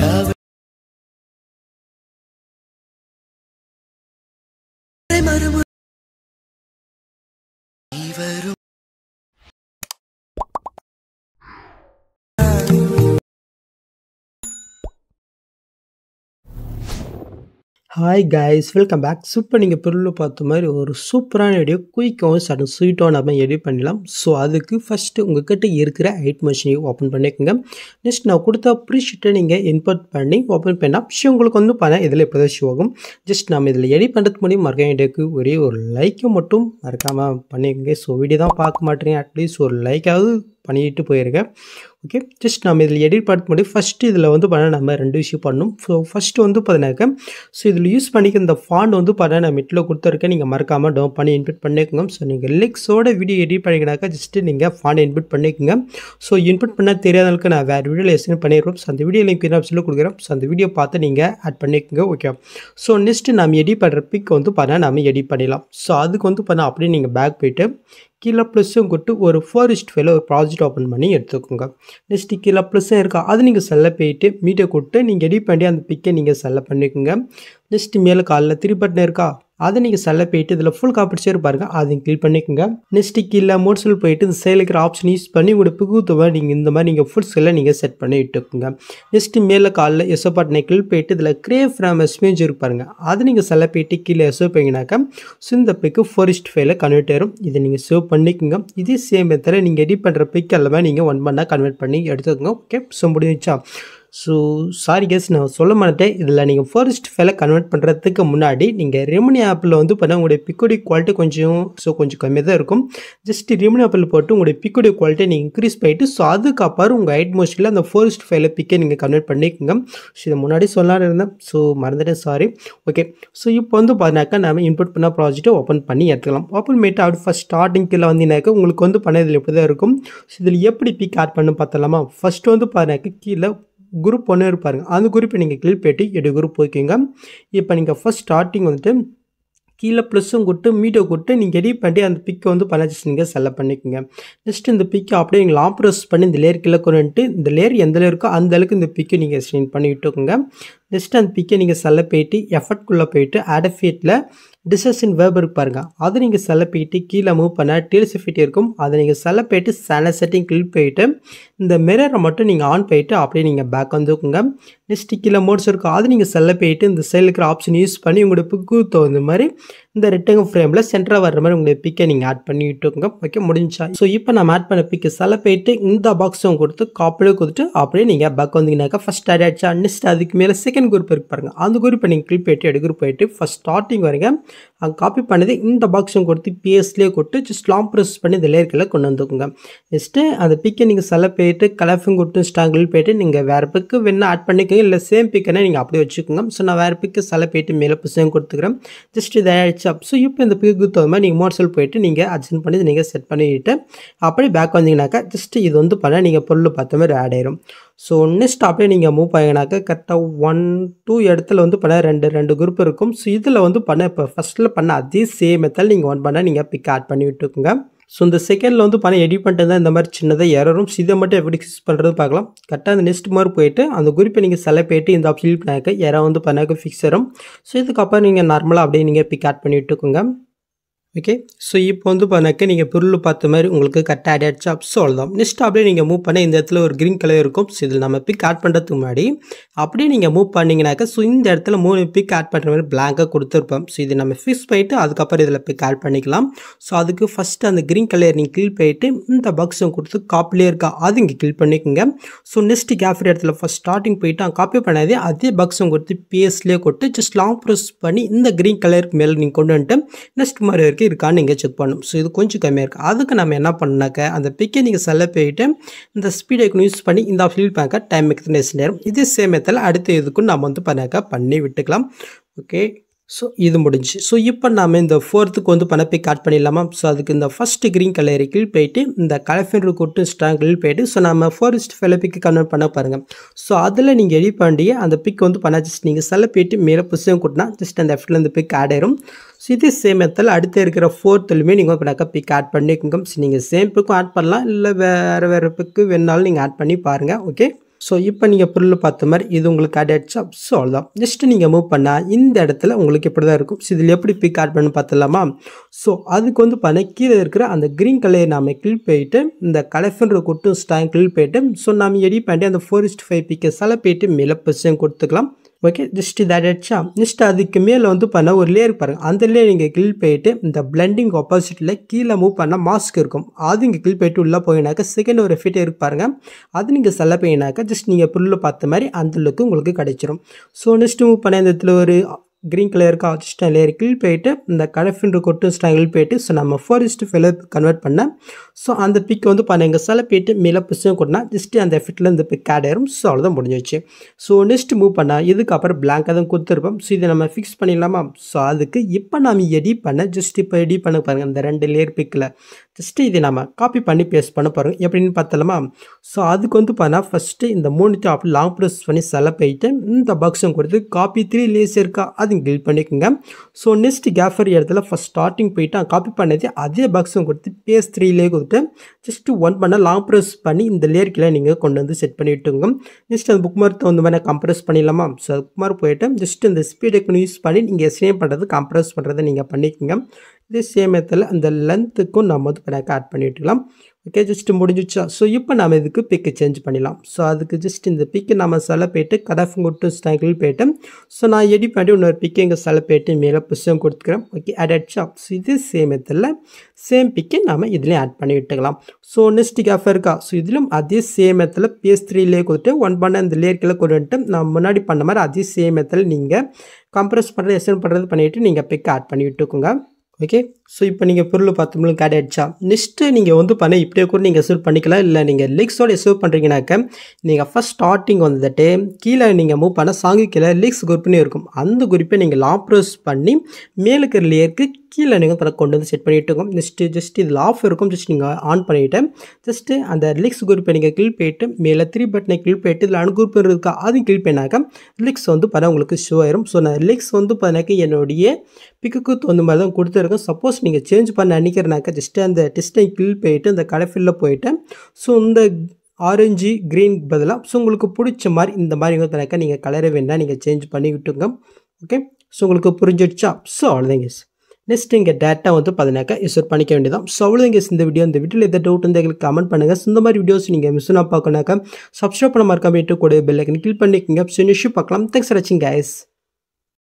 Love hi guys welcome back super நீங்கள் பொருள் பார்த்த மாதிரி ஒரு சூப்பரான வீடியோ குயிக்காகவும் சடன் ஸ்வீட்டாக நம்ம எடிட் பண்ணலாம் ஸோ அதுக்கு ஃபஸ்ட்டு உங்கள் இருக்கிற ஹைட் மிஷினையும் ஓப்பன் பண்ணிக்கோங்க நெக்ஸ்ட் நான் கொடுத்த ப்ரீஷீட்டை நீங்கள் இன்பர்ட் பண்ணி ஓப்பன் பண்ணால் ஷோ உங்களுக்கு வந்து பண்ண இதில் இப்போ தான் ஆகும் ஜஸ்ட் நம்ம இதில் எடிட் பண்ணுறதுக்கு முடியும் மறக்க வேண்டியதுக்கு ஒரே ஒரு லைக்கை மட்டும் மறக்காமல் பண்ணிக்கோங்க ஸோ வீடியோ தான் பார்க்க மாட்டேங்க அட்லீஸ்ட் ஒரு லைக்காவது பண்ணிட்டு போயிருக்கேன் ஓகே ஜஸ்ட் நம்ம இதில் எடிட் பண்ண முன்னாடி ஃபஸ்ட்டு இதில் வந்து பண்ண நம்ம ரெண்டு விஷயம் பண்ணணும் ஸோ ஃபஸ்ட்டு வந்து பார்த்தினாக்க ஸோ இதில் யூஸ் பண்ணிக்க இந்த ஃபாண்ட் வந்து பண்ண நம்ம மிட்டில் கொடுத்துருக்கேன் நீங்கள் மறக்காமல் டவுன் பண்ணி இன்பிட் பண்ணிக்கோங்க ஸோ நீங்கள் லிக்ஸோட வீடியோ எடிட் பண்ணிக்கினாக்கா ஜஸ்ட்டு நீங்கள் ஃபாண்ட் இன்பிட் பண்ணிக்கோங்க ஸோ இன்பிட் பண்ண தெரியாதவங்களுக்கு நான் வேறு வீடியோ எஸ்என் பண்ணிடுறோம் ஸோ அந்த வீடியோ லிங்க் என்ன சொல்லி கொடுக்குறோம் ஸோ அந்த வீடியோ பார்த்து நீங்கள் ஆட் பண்ணிக்கோங்க ஓகே ஸோ நெக்ஸ்ட்டு நம்ம எடிட் பண்ணுற பிக் வந்து பார்த்தா நம்ம எடிட் பண்ணிடலாம் ஸோ அதுக்கு வந்து பார்த்தா அப்படியே நீங்கள் பேக் போய்ட்டு கீழே ப்ளஸ்ஸும் கொடுத்து ஒரு ஃபாரஸ்ட் இஸ்ட் ஒரு ப்ராஜெக்ட் ஓப்பன் பண்ணி எடுத்துக்கோங்க நெக்ஸ்ட்டு கீழே ப்ளஸ்ஸும் இருக்கா அது நீங்கள் செல்ல போயிட்டு மீட்டை கொடுத்து நீங்கள் எடிட் பண்ணி அந்த பிக்கை நீங்கள் செல்ல பண்ணிக்கோங்க நெக்ஸ்ட் மேலே காலில் த்ரீ பட்டன் இருக்கா அதை நீங்கள் செல்ல போயிட்டு இதில் ஃபுல் காப்பிடிச்சே இருப்பாருங்க பாருங்கள் அதை கிளிக் பண்ணிக்கோங்க நெக்ஸ்ட்டு கீழே மோட்ஸில் போயிட்டு இந்த சேலுக்கிற ஆப்ஷன் யூஸ் பண்ணி உங்களோட புகுத்துவ நீங்கள் இந்த மாதிரி நீங்கள் ஃபுல் செல்லை நீங்கள் செட் பண்ணி விட்டுக்குங்க நெக்ஸ்ட்டு மேலே காலில் எஸ்ஓ பாட்டினை கிளிக் போயிட்டு இதில் கிரே ஃப்ரம் எஸ்மேஜ் இருப்பாருங்க அதை நீங்கள் செல்ல போயிட்டு கீழே எஸ்ஓ போயிங்கனாக்கா ஸோ இந்த பிக்கு ஃபோரிஸ்ட் ஃபைல கன்வெர்ட் ஆயிரும் இதை நீங்கள் சேவ் பண்ணிக்கோங்க இதே சேம் மெத்தடில் நீங்கள் எடிட் பண்ணுற பிக் எல்லாமே நீங்கள் ஒன் பண்ணால் கன்வெர்ட் பண்ணி எடுத்துக்கோங்க ஓகே ஸோ முடிஞ்சிச்சா ஸோ சாரி கேஸ் நான் சொல்ல மாட்டேன் இதில் நீங்கள் ஃபர்ஸ்ட் ஃபெலை கன்வெர்ட் பண்ணுறதுக்கு முன்னாடி நீங்கள் ரெமினி ஆப்பில் வந்து பார்த்தீங்கன்னா உங்களுடைய பிக்குடி குவாலிட்டி கொஞ்சம் ஸோ கொஞ்சம் கம்மியாக தான் இருக்கும் ஜஸ்ட் ரெமினி ஆப்பில் போட்டு உங்களுடைய பிக்குடி குவாலிட்டி நீங்கள் இன்க்ரீஸ் பண்ணிவிட்டு ஸோ அதுக்கப்புறம் உங்கள் ஹைட் மோஸ்டில் அந்த ஃபர்ஸ்ட் ஃபைலை பிக்கை நீங்கள் கன்வெர்ட் பண்ணிக்கோங்க ஸோ இதை முன்னாடி சொல்லலாம் இருந்தேன் ஸோ மறந்துட்டேன் சாரி ஓகே ஸோ இப்போ வந்து பார்த்தினாக்கா நம்ம இன்புட் பண்ண ப்ராஜெக்ட்டை ஓப்பன் பண்ணி எடுத்துக்கலாம் ஓப்பன் பண்ணிட்டு அப்படி ஃபஸ்ட் ஸ்டார்டிங்கில் வந்தீங்கன்னாக்கா உங்களுக்கு வந்து பண்ண இதில் எப்படி தான் இருக்கும் ஸோ இதில் எப்படி பிக் ஆட் பண்ணு பார்த்தலாமா ஃபஸ்ட்டு வந்து பார்த்தினாக்கா கீழே குரூப் ஒன்று இருப்பாருங்க அந்த குரூப்பை நீங்கள் கிளிக் பேட்டி எடு குரூப் ஓகேங்க இப்போ நீங்கள் ஃபஸ்ட் ஸ்டார்டிங் வந்துட்டு கீழே ப்ளஸ்ஸும் கொட்டு மீட்டோ கொட்டு நீங்கள் எடிட் பண்ணி அந்த பிக்கை வந்து பனாச்சிஸ் நீங்கள் செலக்ட் பண்ணிக்கோங்க நெக்ஸ்ட் இந்த பிக்கை அப்படியே நீங்கள் ப்ரெஸ் பண்ணி இந்த லேயர் கிளக்கணுன்ட்டு இந்த லேயர் எந்த லேயர் இருக்கோ அந்த அளவுக்கு இந்த பிக்கை நீங்கள் ஸ்டெயின் பண்ணி விட்டுக்கோங்க நெக்ஸ்ட் அந்த பிக்கை நீங்கள் செல்ல போயிட்டு எஃபர்ட்குள்ளே போயிட்டு ஆடஃபீட்டில் டிசஷன் வேர்ப் இருக்கு பாருங்கள் அது நீங்கள் செல்ல போயிட்டு கீழே மூவ் பண்ண டீல்ஸ் ஃபிட் இருக்கும் அதை நீங்கள் செல்ல போயிட்டு சேன செட்டிங் கிளிக் போயிட்டு இந்த மிரரை மட்டும் நீங்கள் ஆன் போயிட்டு அப்படியே நீங்கள் பேக் வந்துக்குங்க நெக்ஸ்ட் கீழே மோட்ஸ் இருக்கும் அது நீங்கள் செல்ல போயிட்டு இந்த செல் இருக்கிற ஆப்ஷன் யூஸ் பண்ணி உங்களோட புக்கு தகுந்த மாதிரி இந்த ரெட்டங்க ஃப்ரேமில் சென்டராக வர்ற மாதிரி உங்களுடைய பிக்கை நீங்கள் ஆட் பண்ணி விட்டுக்கோங்க ஓகே முடிஞ்சா ஸோ இப்போ நம்ம ஆட் பண்ண பிக்கு செல்ல போயிட்டு இந்த பாக்ஸும் கொடுத்து காப்பிலும் கொடுத்துட்டு அப்படியே நீங்கள் பேக் வந்தீங்கன்னாக்கா ஃபஸ்ட் ஆட் ஆச்சா நெக்ஸ்ட் அதுக்கு மேலே செகண்ட் செகண்ட் குரூப் இருக்கு பாருங்கள் அந்த குரூப்பை நீங்கள் கிளிப் ஆகிட்டு எடுக்கிற போயிட்டு ஃபஸ்ட் ஸ்டார்டிங் வரைங்க அது காப்பி பண்ணது இந்த பாக்ஸும் கொடுத்து பிஎஸ்லேயே கொட்டு ஜஸ்ட் லாம் ப்ரெஸ் பண்ணி இந்த லேயர்களை கொண்டு வந்துக்கோங்க நெக்ஸ்ட்டு அந்த பிக்கை நீங்கள் செல போயிட்டு கலஃபிங் கொடுத்து ஸ்டாங்கில் போயிட்டு நீங்கள் வேறு பிக்கு வேணால் ஆட் பண்ணிக்கோங்க இல்லை சேம் பிக்கனே நீங்கள் அப்படியே வச்சுக்கோங்க ஸோ நான் வேறு பிக்கு செல போயிட்டு மேலே சேம் கொடுத்துக்கிறேன் ஜஸ்ட் இதை ஆயிடுச்சு அப் ஸோ இப்போ இந்த பிக்கு தகுந்த மாதிரி நீங்கள் மோட்சல் போயிட்டு நீங்கள் அட்ஜன் பண்ணி நீங்கள் செட் பண்ணிவிட்டு அப்படியே பேக் வந்தீங்கன்னாக்கா ஜஸ்ட் இது வந்து பண்ணால் நீங்கள் பொருள் பார்த்த மாதிரி ஆட் ஆயிரும் ஸோ நெக்ஸ்ட் அப்படியே நீங்கள் மூவ் பண்ணிங்கனாக்கா கரெக்டாக ஒன் டூ இடத்துல வந்து பண்ண ரெண்டு ரெண்டு குரூப் இருக்கும் ஸோ இதில் வந்து பண்ண இப்போ ஃபஸ்ட்டில் மெத்தடில் பண்ண அதே சேம் மெத்தட் நீங்கள் ஒன் பண்ணால் நீங்கள் பிக் ஆட் பண்ணி விட்டுக்குங்க ஸோ இந்த செகண்டில் வந்து பணம் எடிட் பண்ணிட்டு இருந்தால் இந்த மாதிரி சின்னதாக எரரும் இதை மட்டும் எப்படி ஃபிக்ஸ் பண்ணுறது பார்க்கலாம் கரெக்டாக அந்த நெக்ஸ்ட் மாதிரி போயிட்டு அந்த குறிப்பை நீங்கள் செலக்ட் போயிட்டு இந்த ஃபீல் பண்ணாக்க இறம் வந்து பண்ணாக்க ஃபிக்ஸ் வரும் ஸோ இதுக்கப்புறம் நீங்கள் நார்மலாக அப்படியே நீங்கள் பிக் ஆட் பண்ணி விட்டுக்குங்க ஓகே ஸோ இப்போ வந்து பண்ணாக்க நீங்கள் பொருள் பார்த்த மாதிரி உங்களுக்கு கரெக்டாக ஆட் ஆயிடுச்சு அப்ஸ் அவ்வளோதான் நெக்ஸ்ட் அப்படியே நீங்கள் மூவ் பண்ண இந்த இடத்துல ஒரு க்ரீன் கலர் இருக்கும் ஸோ இதில் நம்ம பிக் ஆட் பண்ணுறதுக்கு முன்னாடி அப்படியே நீங்கள் மூவ் பண்ணிங்கனாக்கா ஸோ இந்த இடத்துல மூணு பிக் ஆட் பண்ணுற மாதிரி பிளாங்காக கொடுத்துருப்போம் ஸோ இது நம்ம ஃபிக்ஸ் போயிட்டு அதுக்கப்புறம் இதில் பிக் ஆட் பண்ணிக்கலாம் ஸோ அதுக்கு ஃபஸ்ட்டு அந்த க்ரீன் கலர் நீங்கள் கிளிக் போயிட்டு இந்த பாக்ஸும் கொடுத்து காப்பிலே இருக்கா அது இங்கே கிளிக் பண்ணிக்கோங்க ஸோ நெக்ஸ்ட் கேஃபர் இடத்துல ஃபஸ்ட் ஸ்டார்டிங் போயிட்டு அவன் காப்பி பண்ணாதே அதே பாக்ஸும் கொடுத்து பிஎஸ்லேயே கொடுத்து ஜஸ்ட் லாங் ப்ரெஸ் பண்ணி இந்த க்ரீன் கலருக்கு மேலே நீங்கள் கொண்டு வந்துட்டு நெக்ஸ்ட் மாதிரி உங்களுக்கு இருக்கான்னு நீங்கள் செக் பண்ணும் ஸோ இது கொஞ்சம் கம்மியாக இருக்குது அதுக்கு நம்ம என்ன பண்ணாக்க அந்த பிக்கை நீங்கள் செல்ல போயிட்டு இந்த ஸ்பீட் ஐக்கன் யூஸ் பண்ணி இந்த ஃபீல் பேங்க டைம் எக்ஸ்டேஷன் நேரம் இதே சேமியத்தில் அடுத்த இதுக்கும் நம்ம வந்து பண்ணாக்க பண்ணி விட்டுக்கலாம் ஓகே ஸோ இது முடிஞ்சு ஸோ இப்போ நாம் இந்த ஃபோர்த்துக்கு வந்து பணப்பை கட் பண்ணிடலாமா ஸோ அதுக்கு இந்த ஃபஸ்ட்டு க்ரீன் கலரிக்கில் போயிட்டு இந்த கலஃபின் கூட்டு ஸ்ட்ராங்கில் போயிட்டு ஸோ நம்ம ஃபோரஸ்ட் ஃபெலப்பிக்கு கன்வெர்ட் பண்ண பாருங்கள் ஸோ அதில் நீங்கள் எடி பண்ணியே அந்த பிக் வந்து பண்ண ஜஸ்ட் நீங்கள் செல்ல போயிட்டு மேலே புஷம் கூட்டினா ஜஸ்ட் அந்த இடத்துல பிக் ஆட் ஆயிரும் ஸோ இதே சேம் இடத்துல அடுத்த இருக்கிற ஃபோர்த்துலையுமே நீங்கள் இப்போ பிக் ஆட் பண்ணிக்கோங்க ஸோ நீங்கள் சேம் பிக்கும் ஆட் பண்ணலாம் இல்லை வேறு வேறு பிக்கு வேணாலும் நீங்கள் ஆட் பண்ணி பாருங்கள் ஓகே ஸோ இப்போ நீங்கள் புல்லு பார்த்த மாதிரி இது உங்களுக்கு ஆட் ஆகிடுச்சா ஸோ அவ்வளோதான் ஜஸ்ட் நீங்கள் மூவ் பண்ணால் இந்த இடத்துல உங்களுக்கு இப்படி தான் இருக்கும் ஸோ இதில் எப்படி பிக் ஆட் பண்ணு பார்த்துலாமா ஸோ அதுக்கு வந்து பண்ண கீழே இருக்கிற அந்த க்ரீன் கலரை நாம் கிளிக் போயிட்டு இந்த கலெஃபன்ற கொட்டும் ஸ்டாங் கிளிக் போயிட்டு ஸோ நாம் எடி பண்ணி அந்த ஃபோரிஸ்ட் ஃபைவ் பிக்கை செல போயிட்டு மேலே கொடுத்துக்கலாம் ஓகே ஜஸ்ட் இதை அடிச்சா நெக்ஸ்ட் அதுக்கு மேலே வந்து பண்ண ஒரு லேயர் பாருங்கள் அந்த லேயர் நீங்கள் கிளிக் போயிட்டு இந்த பிளண்டிங் ஆப்போசிட்டில் கீழே மூவ் பண்ணால் மாஸ்க் இருக்கும் அது இங்கே கிளிக் போயிட்டு உள்ளே போயினாக்கா செகண்ட் ஒரு எஃபெக்ட் இருக்கு பாருங்கள் அது நீங்கள் செல்ல போயினாக்கா ஜஸ்ட் நீங்கள் புல்லில் பார்த்த மாதிரி அந்த லுக்கு உங்களுக்கு கிடைச்சிரும் ஸோ நெக்ஸ்ட் மூவ் பண்ண இந்த இடத்துல ஒரு கிரீன் கலர் இருக்க ஆப்ஷன் லேயர் கீழ் போயிட்டு இந்த கடஃபின் கொட்டும் ஸ்டைல் போயிட்டு ஸோ நம்ம ஃபாரஸ்ட் ஃபெலர் கன்வெர்ட் பண்ணேன் ஸோ அந்த பிக் வந்து எங்கள் சில போயிட்டு மேலே பிசையும் கொட்டினா ஜஸ்ட் அந்த எஃபெக்டில் இந்த பிக் ஆட் ஆயிரும் ஸோ அவ்வளோதான் முடிஞ்சிச்சு ஸோ நெக்ஸ்ட் மூவ் பண்ணால் இதுக்கப்புறம் பிளாங்காக தான் கொடுத்துருப்போம் ஸோ இதை நம்ம ஃபிக்ஸ் பண்ணிடலாமா ஸோ அதுக்கு இப்போ நாம் எடி பண்ண ஜஸ்ட் இப்போ எடி பண்ண பாருங்கள் அந்த ரெண்டு லேயர் பிக்கில் ஃபஸ்ட்டு இது நம்ம காப்பி பண்ணி பேஸ்ட் பண்ண போகிறோம் எப்படின்னு பார்த்தலாமா ஸோ அதுக்கு வந்து பார்த்தா ஃபஸ்ட்டு இந்த மூணு அப்படி லாங் ப்ரெஸ் பண்ணி செல போயிட்டு இந்த பாக்ஸும் கொடுத்து காப்பி த்ரீ லேஸ் இருக்கா அது கில் பண்ணிக்கோங்க ஸோ நெக்ஸ்ட் கேஃபர் இடத்துல ஃபஸ்ட் ஸ்டார்டிங் போயிட்டு காப்பி பண்ணது அதே பாக்ஸும் கொடுத்து பேஸ் த்ரீலே கொடுத்து ஜஸ்ட்டு ஒன் பண்ண லாங் ப்ரெஸ் பண்ணி இந்த லேயர்க்கெல்லாம் நீங்கள் கொண்டு வந்து செட் பண்ணிவிட்டுங்க நெக்ஸ்ட் அந்த புக் மார்க்கு தகுந்த மாதிரி கம்ப்ரெஸ் பண்ணிடலாமா ஸோ புக் மார்க் போயிட்டு ஜஸ்ட் இந்த ஸ்பீடை யூஸ் பண்ணி நீங்கள் சேம் பண்ணுறது கம்ப்ரெஸ் பண்ணுறதை நீங்கள் பண்ணிக்கோங்க இதே சேம் இடத்துல அந்த லென்த்துக்கும் நம்ம வந்து கணக்கு ஆட் பண்ணி விட்டுக்கலாம் ஓகே ஜஸ்ட் முடிஞ்சிச்சா ஸோ இப்போ நம்ம இதுக்கு பிக்கு சேஞ்ச் பண்ணிடலாம் ஸோ அதுக்கு ஜஸ்ட் இந்த பிக்கு நம்ம செல போய்ட்டு கடாஃபும் கொடுத்து ஸ்டாங்கில் போய்ட்டு ஸோ நான் எடி பண்ணி இன்னொரு பிக்கு எங்கள் செல போய்ட்டு மேலே புஷம் கொடுத்துக்கிறேன் ஓகே அட் ஷாப் ஸோ இது சேம் இதில் சேம் பிக்கு நம்ம இதுலேயும் ஆட் பண்ணி விட்டுக்கலாம் ஸோ நெக்ஸ்ட் கேஃபர் இருக்கா ஸோ இதிலும் அதே சேம் இடத்துல பேஸ் த்ரீலேயே கொடுத்துட்டு ஒன் பண்ண அந்த கொண்டு கொண்டுட்டு நான் முன்னாடி பண்ண மாதிரி அதே சேம் இடத்துல நீங்கள் கம்ப்ரஸ் பண்ணுறது எஸ்என் பண்ணுறது பண்ணிவிட்டு நீங்கள் பிக்கை ஆட் பண்ணி விட்டுக்கோங்க ஓகே ஸோ இப்போ நீங்கள் பொருள் பார்த்தோம்னு மில்லியும் ஆட் ஆகிடுச்சா நெக்ஸ்ட்டு நீங்கள் வந்து பண்ணி இப்படியே கூட நீங்கள் சேவ் பண்ணிக்கலாம் இல்லை நீங்கள் லிக்ஸோட சேவ் பண்ணுறீங்கனாக்க நீங்கள் ஃபஸ்ட் ஸ்டார்டிங் வந்துட்டு கீழே நீங்கள் மூவ் பண்ண சாங்கு கீழே லிக்ஸ் குரூப்னு இருக்கும் அந்த குறிப்பை நீங்கள் லாப்ரோஸ் பண்ணி மேலுக்கு லேயருக்கு கீழே நீங்கள் கொண்டு வந்து செட் பண்ணிவிட்டு நெக்ஸ்ட்டு ஜஸ்ட் இதில் ஆஃப் இருக்கும் ஜஸ்ட் நீங்கள் ஆன் பண்ணிவிட்டு ஜஸ்ட்டு அந்த லிக்ஸ் குரூப்பை நீங்கள் கிளிக் போயிட்டு மேலே த்ரீ பட்டனை கிளிக் போயிட்டு இதில் அன் குரூப் இருக்கா அதுவும் கிளிக் பண்ணாக்க லிக்ஸ் வந்து பார்த்தா உங்களுக்கு ஷோ ஆயிரும் ஸோ நான் லிக்ஸ் வந்து பார்த்தாக்க என்னுடைய பிக்குக்கு தகுந்த மாதிரி தான் கொடுத்துருக்கேன் சப்போஸ் சப்போஸ் நீங்கள் சேஞ்ச் பண்ண நினைக்கிறனாக்கா ஜஸ்ட்டு அந்த டெஸ்ட்டை கில் போயிட்டு அந்த கடைஃபில்ல போயிட்டு ஸோ இந்த ஆரஞ்சு க்ரீன் பதிலாக ஸோ உங்களுக்கு பிடிச்ச மாதிரி இந்த மாதிரி இருந்ததுனாக்கா நீங்கள் கலரை வேண்டாம் நீங்கள் சேஞ்ச் விட்டுங்க ஓகே ஸோ உங்களுக்கு புரிஞ்சிடுச்சா ஸோ அவ்வளோதான் கேஸ் நெக்ஸ்ட் இங்கே டேட்டா வந்து பார்த்தீங்கன்னாக்கா இஸ்வர் பண்ணிக்க வேண்டியதான் ஸோ அவ்வளோ கேஸ் இந்த வீடியோ இந்த வீட்டில் எதாவது டவுட் இருந்தால் எங்களுக்கு கமெண்ட் பண்ணுங்கள் இந்த மாதிரி வீடியோஸ் நீங்கள் மிஸ் பண்ணால் பார்க்கணாக்கா சப்ஸ்கிரைப் பண்ண மறக்காம கூட பெல்லைக்கன் கிளிக் பண்ணிக்கோங்க ஸோ நியூஸ் பார்க்கலாம் தேங்க்ஸ் ஃபார் வாட்சிங் கைஸ்